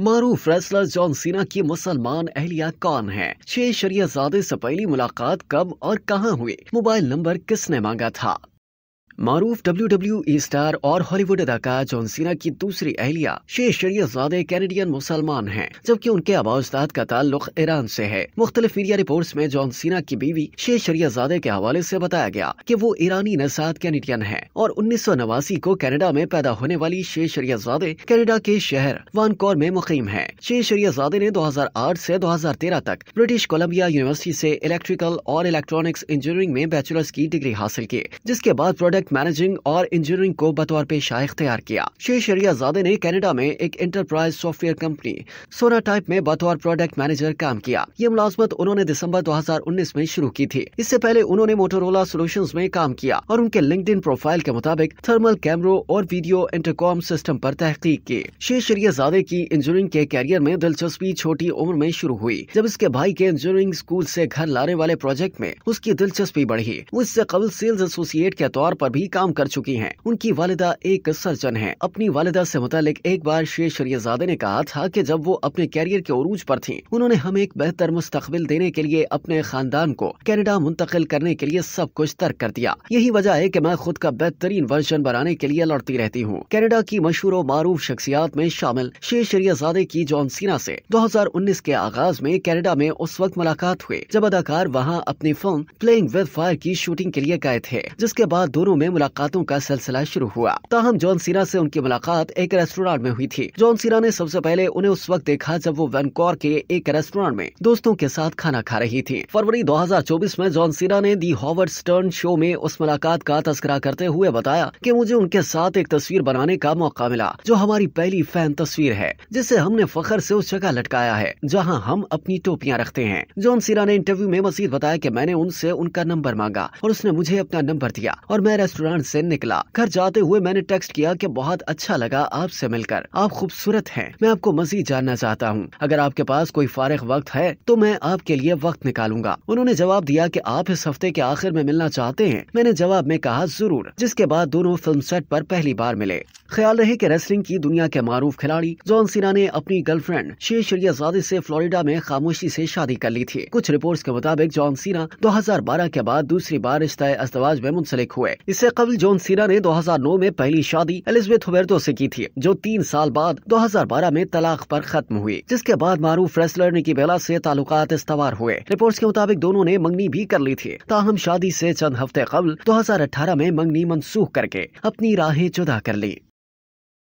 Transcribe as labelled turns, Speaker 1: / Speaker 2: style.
Speaker 1: मारूफ wrestler John Cena की मुसलमान अहलिया कौन है शरिया ज्यादा से पहली मुलाकात कब और कहाँ हुई मोबाइल नंबर किसने मांगा था मारूफ डब्ल्यू डब्ल्यू ई स्टार और हॉलीवुड अदाकार जॉन सीना की दूसरी अहलिया शे शरीयजादे कैनेडियन मुसलमान हैं, जबकि उनके उस्ताद का ताल्लुक ईरान से है मुख्तलिफ मीडिया रिपोर्ट्स में जॉन सीना की बीवी शे शरीयजादे के हवाले से बताया गया कि वो ईरानी नसाद कैनेडियन है और उन्नीस सौ नवासी को कैनेडा में पैदा होने वाली शे शरीयजादे कैनेडा के शहर वानकौर में मुकीम है शे शरीयजादे ने दो हजार आठ ऐसी दो हजार तेरह तक ब्रिटिश कोलम्बिया यूनिवर्सिटी ऐसी इलेक्ट्रिकल और इलेक्ट्रॉनिक्स इंजीनियरिंग में बैचलर्स की डिग्री हासिल की जिसके बाद प्रोडक्ट प्रोजेक्ट मैनेजिंग और इंजीनियरिंग को बतौर पेशा इख्तियार किया शेख जादे ने कैनेडा में एक enterprise software company Sonatype में बतौर प्रोडक्ट मैनेजर काम किया ये मुलाजमत उन्होंने दिसंबर 2019 में शुरू की थी इससे पहले उन्होंने मोटोरोला सोलूशन में काम किया और उनके लिंक प्रोफाइल के मुताबिक थर्मल कैमरों और वीडियो इंटरकॉम सिस्टम आरोप तहकीक की शेख जादे की इंजीनियरिंग के कैरियर में दिलचस्पी छोटी उम्र में शुरू हुई जब इसके भाई के इंजीनियरिंग स्कूल ऐसी घर लाने वाले प्रोजेक्ट में उसकी दिलचस्पी बढ़ी उससे कबल सेल्स एसोसिएट के तौर पर भी काम कर चुकी हैं। उनकी वालिदा एक सर्जन हैं। अपनी वालिदा से मुतालिक एक बार शेर शरियाजादे ने कहा था कि जब वो अपने कैरियर के अरूज पर थी उन्होंने हमें एक बेहतर मुस्तकबिल देने के लिए अपने खानदान को कैनेडा मुंतकिल करने के लिए सब कुछ तर्क कर दिया यही वजह है की मैं खुद का बेहतरीन वर्जन बनाने के लिए लड़ती रहती हूँ कैनेडा की मशहूर और मारूफ शख्सियात में शामिल शेर शरियाजादे की जॉन सीना ऐसी दो हजार उन्नीस के आगाज में कैनेडा में उस वक्त मुलाकात हुई जब अदाकार वहाँ अपनी फिल्म प्लेइंग विद फायर की शूटिंग के लिए गए थे जिसके बाद दोनों में मुलाकातों का सिलसिला शुरू हुआ ताहम जॉन सीना ऐसी उनकी मुलाकात एक रेस्टोरेंट में हुई थी जॉन सीना ने सबसे पहले उन्हें उस वक्त देखा जब वो वैनकॉर के एक रेस्टोरेंट में दोस्तों के साथ खाना खा रही थी फरवरी दो में जॉन सीना ने दी हॉवर्ड स्टर्न शो में उस मुलाकात का तस्करा करते हुए बताया कि मुझे उनके साथ एक तस्वीर बनाने का मौका मिला जो हमारी पहली फैन तस्वीर है जिसे हमने फखर से उस जगह लटकाया है जहां हम अपनी टोपियां रखते हैं जॉन सीरा ने इंटरव्यू में मजीद बताया कि मैंने उनसे उनका नंबर मांगा और उसने मुझे अपना नंबर दिया और मैं रेस्टोरेंट से निकला घर जाते हुए मैंने टेक्स्ट किया कि बहुत अच्छा लगा आपसे मिलकर आप खूबसूरत हैं मैं आपको मजीद जानना चाहता हूँ अगर आपके पास कोई फारिग वक्त है तो मैं आपके लिए वक्त निकालूंगा उन्होंने जवाब दिया की आप इस हफ्ते के आखिर में मिलना चाहते हैं मैंने जवाब में कहा जरूर जिसके बाद दोनों फिल्म सेट पर पहली बार मिले ख्याल रहे कि रेसलिंग की दुनिया के मारूफ खिलाड़ी जॉन सिन्हा ने अपनी गर्लफ्रेंड शेष रियाजादी से फ्लोरिडा में खामोशी से शादी कर ली थी कुछ रिपोर्ट्स के मुताबिक जॉन सिन्हा 2012 के बाद दूसरी बार रिश्ता अस्तवाज में मुंसलिक हुए इससे कबल जॉन सिन्हा ने 2009 में पहली शादी एलिजबेथ हुबेरतो से की थी जो तीन साल बाद 2012 में तलाक पर खत्म हुई जिसके बाद मारूफ रेसलर निकी बेला से ताल्लुकात इस्तवार हुए रिपोर्ट्स के मुताबिक दोनों ने मंगनी भी कर ली थी ताहम शादी से चंद हफ्ते कबल दो में मंगनी मनसूख करके अपनी राहें जुदा कर ली